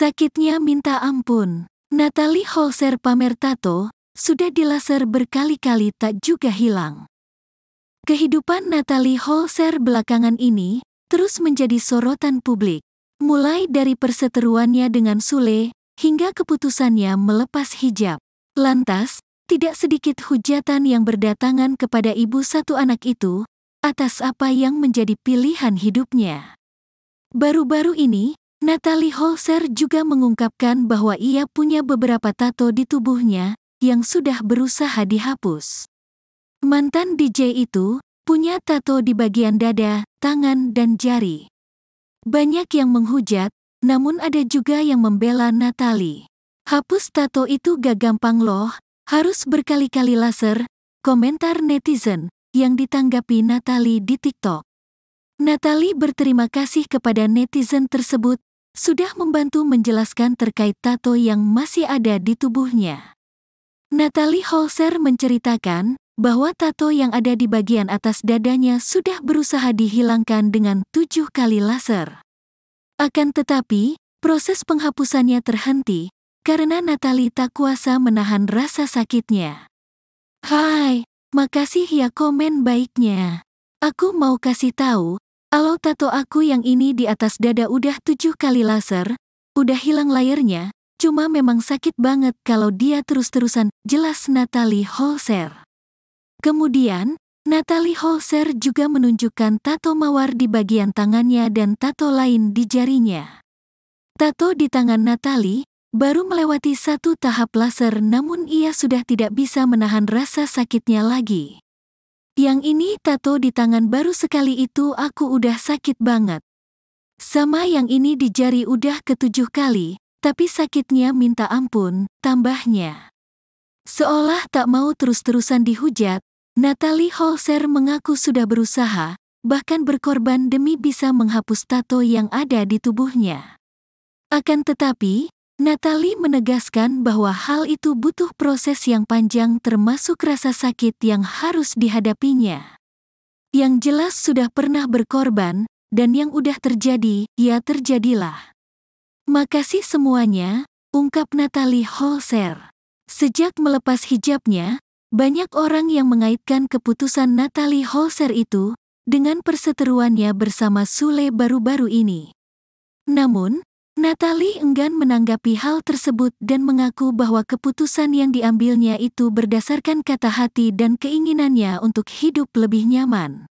Sakitnya minta ampun. Natalie Holzer pamer tato, sudah dilaser berkali-kali tak juga hilang. Kehidupan Natalie Holzer belakangan ini terus menjadi sorotan publik. Mulai dari perseteruannya dengan Sule, hingga keputusannya melepas hijab. Lantas, tidak sedikit hujatan yang berdatangan kepada ibu satu anak itu atas apa yang menjadi pilihan hidupnya. Baru-baru ini, Natalie Holzer juga mengungkapkan bahwa ia punya beberapa tato di tubuhnya yang sudah berusaha dihapus. Mantan DJ itu punya tato di bagian dada, tangan, dan jari. Banyak yang menghujat, namun ada juga yang membela Natalie. Hapus tato itu gak gampang loh, harus berkali-kali laser, komentar netizen yang ditanggapi Natalie di TikTok. Natalie berterima kasih kepada netizen tersebut sudah membantu menjelaskan terkait tato yang masih ada di tubuhnya. Natalie Holzer menceritakan bahwa tato yang ada di bagian atas dadanya sudah berusaha dihilangkan dengan tujuh kali laser. Akan tetapi, proses penghapusannya terhenti karena Natalie tak kuasa menahan rasa sakitnya. Hai, makasih ya komen baiknya. Aku mau kasih tahu kalau tato aku yang ini di atas dada udah tujuh kali laser, udah hilang layernya, cuma memang sakit banget kalau dia terus-terusan, jelas Natalie Holzer. Kemudian, Natalie Holzer juga menunjukkan tato mawar di bagian tangannya dan tato lain di jarinya. Tato di tangan Natalie baru melewati satu tahap laser namun ia sudah tidak bisa menahan rasa sakitnya lagi. Yang ini tato di tangan baru sekali itu aku udah sakit banget. Sama yang ini di jari udah ketujuh kali, tapi sakitnya minta ampun, tambahnya. Seolah tak mau terus-terusan dihujat, Natalie Holser mengaku sudah berusaha, bahkan berkorban demi bisa menghapus tato yang ada di tubuhnya. Akan tetapi, Natalie menegaskan bahwa hal itu butuh proses yang panjang termasuk rasa sakit yang harus dihadapinya. Yang jelas sudah pernah berkorban, dan yang udah terjadi, ya terjadilah. Makasih semuanya, ungkap Natalie Holser. Sejak melepas hijabnya, banyak orang yang mengaitkan keputusan Natalie Holser itu dengan perseteruannya bersama Sule baru-baru ini. Namun, Natalie enggan menanggapi hal tersebut dan mengaku bahwa keputusan yang diambilnya itu berdasarkan kata hati dan keinginannya untuk hidup lebih nyaman.